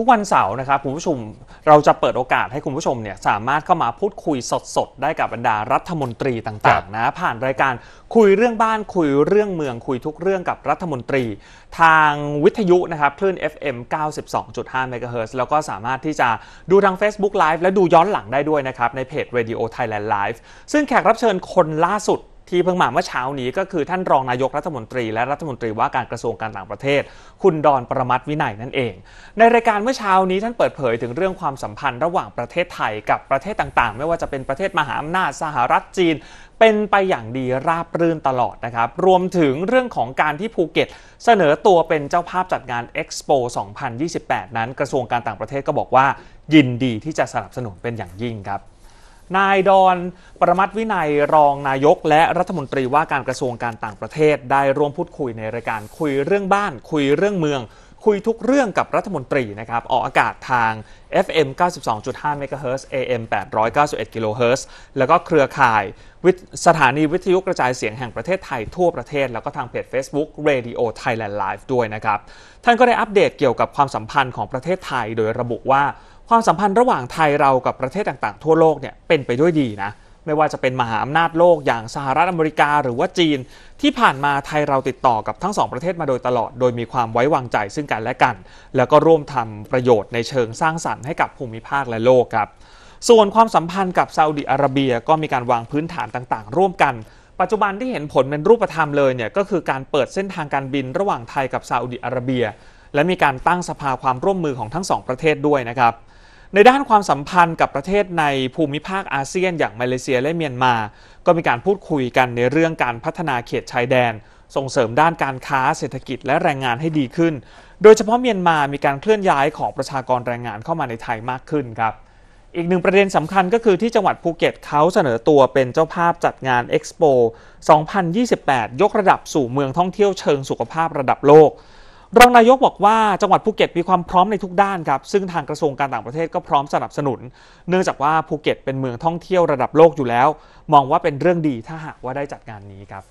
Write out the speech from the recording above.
ทุกวันเสาร์นะครับคุณผู้ชมเราจะเปิดโอกาสให้คุณผู้ชมเนี่ยสามารถเข้ามาพูดคุยสดๆ ได้กับบรรดารัฐมนตรีต่างๆนะผ่านรายการคุยเรื่องบ้านคุยเรื่องเมือง คุยทุกเรื่องกับรัฐมนตรี ทางวิทยุนะครับคลื่น FM 92.5 MHz แล้วก็สามารถที่จะดูทาง Facebook Live และดูย้อนหลังได้ด้วยนะครับในเพจ Radio Thailand Live ซึ่งแขกรับเชิญคนล่าสุดที่เพิ่งมาเมื่อเช้านี้ก็คือท่านรองนายกรัฐมนตรีและรัฐมนตรีว่าการกระทรวงการต่างประเทศ คุณดอนประมัติวินัยนั่นเอง ในรายการเมื่อเช้านี้ท่านเปิดเผยถึงเรื่องความสัมพันธ์ระหว่างประเทศไทยกับประเทศต่างๆ ไม่ว่าจะเป็นประเทศมหาอำนาจสหรัฐจีน เป็นไปอย่างดีราบรื่นตลอดนะครับรวมถึงเรื่องของการที่ภูเก็ต เสนอตัวเป็นเจ้าภาพจัดงาน Expo 2028 นั้นกระทรวงการต่างประเทศก็บอกว่า ยินดีที่จะสนับสนุนเป็นอย่างยิ่งครับนายดอน ประมัตวินัยรองนายกและรัฐมนตรีว่าการกระทรวงการต่างประเทศ ได้ร่วมพูดคุยในรายการคุยเรื่องบ้าน คุยเรื่องเมืองคุยทุกเรื่องกับรัฐมนตรีนะครับออกอากาศทาง FM 92.5 MHz AM 891 kHz แล้วก็เครือข่ายสถานีวิทยุกระจายเสียงแห่งประเทศไทยทั่วประเทศแล้วก็ทางเพจ Facebook Radio Thailand Live ด้วยนะครับ ท่านก็ได้อัปเดตเกี่ยวกับความสัมพันธ์ของประเทศไทยโดยระบุว่า ความสัมพันธ์ระหว่างไทยเรากับประเทศต่างๆทั่วโลกเนี่ยเป็นไปด้วยดีนะไม่ว่าจะเป็นมหาอำนาจโลกอย่างสหรัฐอเมริกาหรือว่าจีน ที่ผ่านมาไทยเราติดต่อกับทั้งสองประเทศมาโดยตลอด โดยมีความไว้วางใจซึ่งกันและกัน แล้วก็ร่วมทำประโยชน์ในเชิงสร้างสรรค์ให้กับภูมิภาคและโลกครับ ส่วนความสัมพันธ์กับซาอุดิอาระเบียก็มีการวางพื้นฐานต่าง ๆ ร่วมกัน ปัจจุบันที่เห็นผลเป็นรูปธรรมเลยเนี่ยก็คือการเปิดเส้นทางการบินระหว่างไทยกับซาอุดิอาระเบีย และมีการตั้งสภาความร่วมมือของทั้งสองประเทศด้วยนะครับในด้านความสัมพันธ์กับประเทศในภูมิภาคอาเซียน อย่างมาเลเซียและเมียนมา ก็มีการพูดคุยกันในเรื่องการพัฒนาเขตชายแดน ส่งเสริมด้านการค้าเศรษฐกิจและแรงงานให้ดีขึ้น โดยเฉพาะเมียนมา มีการเคลื่อนย้ายของประชากรแรงงานเข้ามาในไทยมากขึ้นครับ อีกหนึ่งประเด็นสำคัญก็คือที่จังหวัดภูเก็ตเขาเสนอตัวเป็นเจ้าภาพจัดงานเอ็กซ์โป 2028 ยกระดับสู่เมืองท่องเที่ยวเชิงสุขภาพระดับโลกรองนายกบอกว่าจังหวัดภูเก็ตมีความพร้อมในทุกด้านครับ ซึ่งทางกระทรวงการต่างประเทศก็พร้อมสนับสนุน เนื่องจากว่าภูเก็ตเป็นเมืองท่องเที่ยวระดับโลกอยู่แล้ว มองว่าเป็นเรื่องดีถ้าหากว่าได้จัดงานนี้ครับ